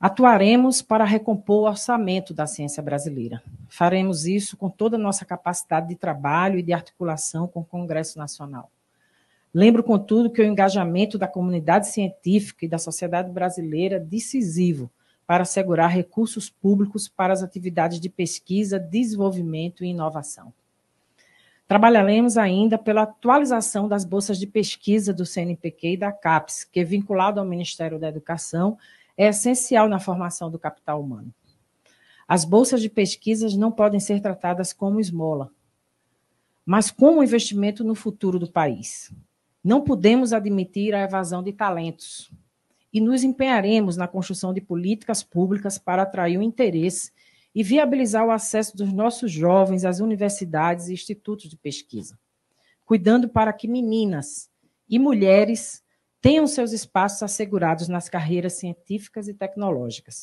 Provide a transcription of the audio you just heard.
Atuaremos para recompor o orçamento da ciência brasileira. Faremos isso com toda a nossa capacidade de trabalho e de articulação com o Congresso Nacional. Lembro, contudo, que o engajamento da comunidade científica e da sociedade brasileira é decisivo para assegurar recursos públicos para as atividades de pesquisa, desenvolvimento e inovação. Trabalharemos ainda pela atualização das bolsas de pesquisa do CNPq e da CAPES, que, é vinculado ao Ministério da Educação, é essencial na formação do capital humano. As bolsas de pesquisas não podem ser tratadas como esmola, mas como investimento no futuro do país. Não podemos admitir a evasão de talentos e nos empenharemos na construção de políticas públicas para atrair o interesse e viabilizar o acesso dos nossos jovens às universidades e institutos de pesquisa, cuidando para que meninas e mulheres tenham seus espaços assegurados nas carreiras científicas e tecnológicas.